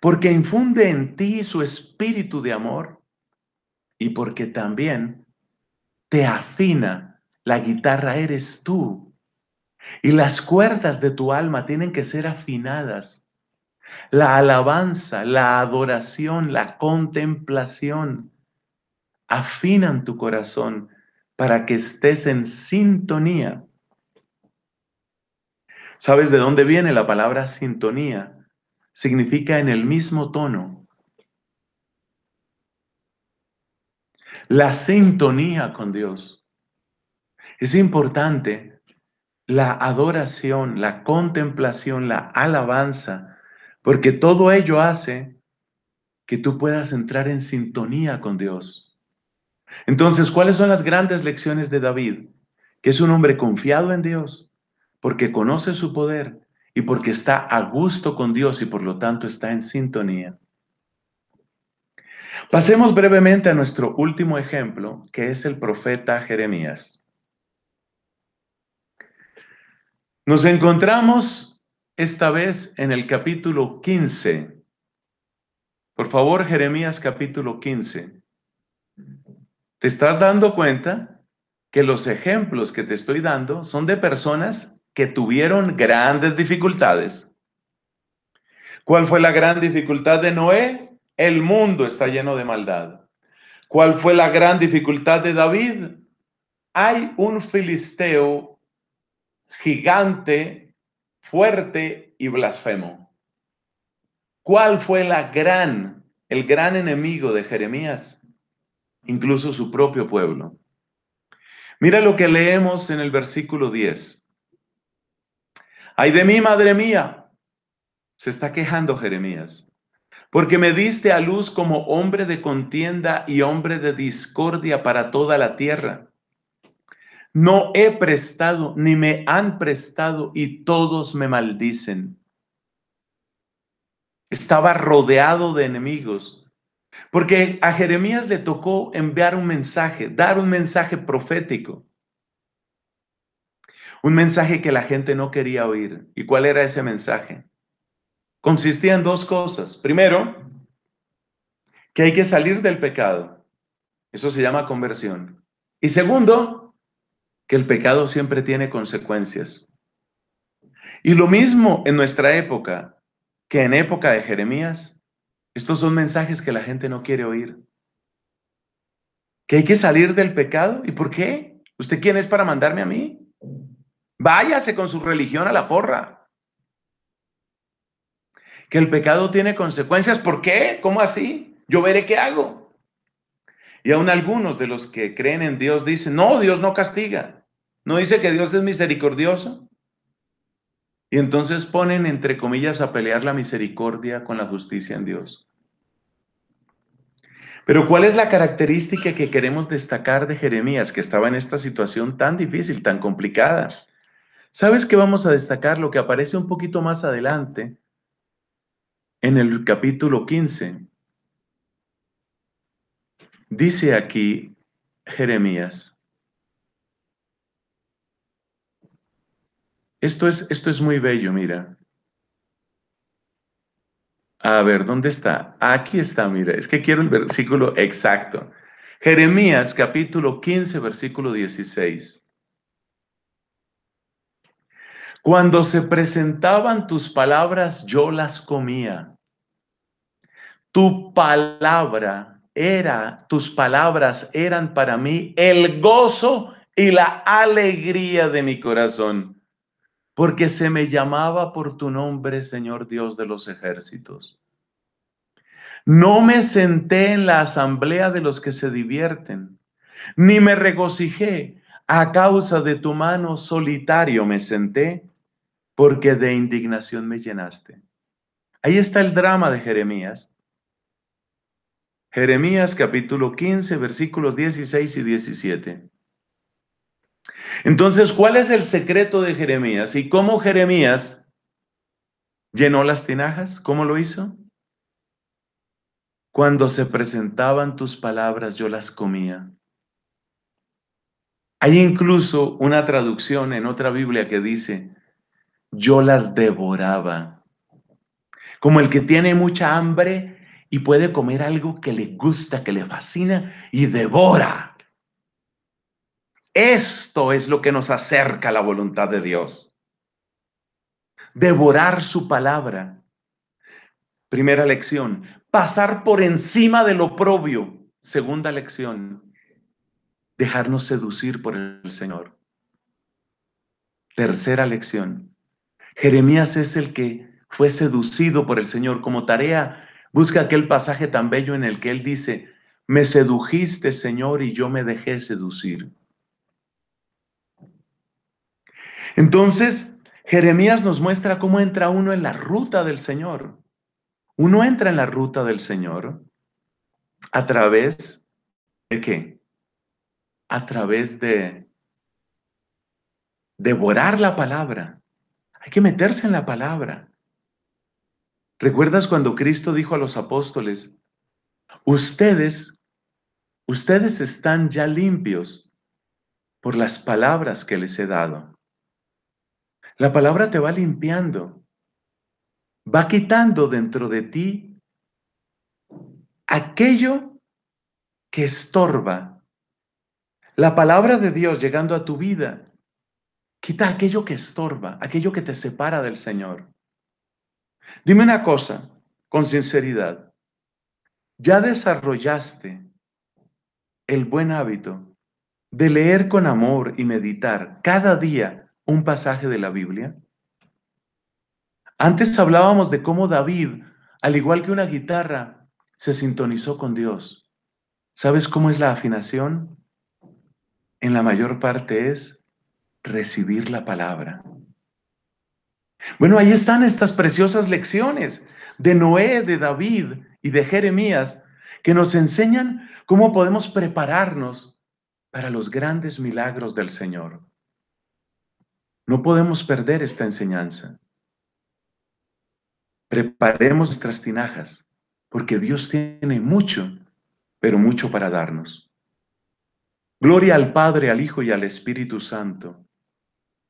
porque infunde en ti su espíritu de amor y porque también te afina. La guitarra eres tú y las cuerdas de tu alma tienen que ser afinadas. La alabanza, la adoración, la contemplación afinan tu corazón para que estés en sintonía. ¿Sabes de dónde viene la palabra sintonía? significa en el mismo tono. La sintonía con Dios. Es importante la adoración, la contemplación, la alabanza, porque todo ello hace que tú puedas entrar en sintonía con Dios. Entonces, ¿cuáles son las grandes lecciones de David? Que es un hombre confiado en Dios, porque conoce su poder, y porque está a gusto con Dios y por lo tanto está en sintonía. Pasemos brevemente a nuestro último ejemplo, que es el profeta Jeremías. Nos encontramos esta vez en el capítulo 15. Por favor, Jeremías capítulo 15. ¿Te estás dando cuenta que los ejemplos que te estoy dando son de personas que tuvieron grandes dificultades. ¿Cuál fue la gran dificultad de Noé? El mundo está lleno de maldad. ¿Cuál fue la gran dificultad de David? Hay un filisteo gigante, fuerte y blasfemo. ¿Cuál fue la gran, el gran enemigo de Jeremías? Incluso su propio pueblo. Mira lo que leemos en el versículo 10. Ay de mí, madre mía. Se está quejando Jeremías. Porque me diste a luz como hombre de contienda y hombre de discordia para toda la tierra. No he prestado ni me han prestado y todos me maldicen. Estaba rodeado de enemigos. Porque a Jeremías le tocó enviar un mensaje, dar un mensaje profético. Un mensaje que la gente no quería oír. ¿Y cuál era ese mensaje? Consistía en dos cosas. Primero, que hay que salir del pecado. Eso se llama conversión. Y segundo, que el pecado siempre tiene consecuencias. Y lo mismo en nuestra época que en época de Jeremías. Estos son mensajes que la gente no quiere oír. Que hay que salir del pecado. ¿Y por qué? ¿Usted quién es para mandarme a mí? Váyase con su religión a la porra. Que el pecado tiene consecuencias. ¿Por qué? ¿Cómo así? Yo veré qué hago. Y aún algunos de los que creen en Dios dicen, no, Dios no castiga. No dice que Dios es misericordioso. Y entonces ponen, entre comillas, a pelear la misericordia con la justicia en Dios. Pero ¿cuál es la característica que queremos destacar de Jeremías, que estaba en esta situación tan difícil, tan complicada? ¿Sabes qué vamos a destacar? Lo que aparece un poquito más adelante en el capítulo 15. Dice aquí Jeremías. Esto es, esto es muy bello, mira. A ver, ¿dónde está? Aquí está, mira, es que quiero el versículo exacto. Jeremías capítulo 15, versículo 16. Cuando se presentaban tus palabras, yo las comía. Tu palabra era, tus palabras eran para mí el gozo y la alegría de mi corazón, porque se me llamaba por tu nombre, Señor Dios de los ejércitos. No me senté en la asamblea de los que se divierten, ni me regocijé a causa de tu mano solitario me senté porque de indignación me llenaste. Ahí está el drama de Jeremías. Jeremías capítulo 15, versículos 16 y 17. Entonces, ¿cuál es el secreto de Jeremías? ¿Y cómo Jeremías llenó las tinajas? ¿Cómo lo hizo? Cuando se presentaban tus palabras, yo las comía. Hay incluso una traducción en otra Biblia que dice, yo las devoraba. Como el que tiene mucha hambre y puede comer algo que le gusta, que le fascina y devora. Esto es lo que nos acerca a la voluntad de Dios. Devorar su palabra. Primera lección. Pasar por encima de lo propio. Segunda lección. Dejarnos seducir por el Señor. Tercera lección Jeremías es el que fue seducido por el Señor. Como tarea, busca aquel pasaje tan bello en el que él dice, me sedujiste, Señor, y yo me dejé seducir. Entonces, Jeremías nos muestra cómo entra uno en la ruta del Señor. Uno entra en la ruta del Señor a través de qué? A través de devorar la palabra, hay que meterse en la palabra. ¿Recuerdas cuando Cristo dijo a los apóstoles, ustedes, ustedes están ya limpios por las palabras que les he dado? La palabra te va limpiando, va quitando dentro de ti aquello que estorba. La palabra de Dios llegando a tu vida Quita aquello que estorba, aquello que te separa del Señor. Dime una cosa, con sinceridad. ¿Ya desarrollaste el buen hábito de leer con amor y meditar cada día un pasaje de la Biblia? Antes hablábamos de cómo David, al igual que una guitarra, se sintonizó con Dios. ¿Sabes cómo es la afinación? En la mayor parte es recibir la palabra. Bueno, ahí están estas preciosas lecciones de Noé, de David y de Jeremías que nos enseñan cómo podemos prepararnos para los grandes milagros del Señor. No podemos perder esta enseñanza. Preparemos nuestras tinajas, porque Dios tiene mucho, pero mucho para darnos. Gloria al Padre, al Hijo y al Espíritu Santo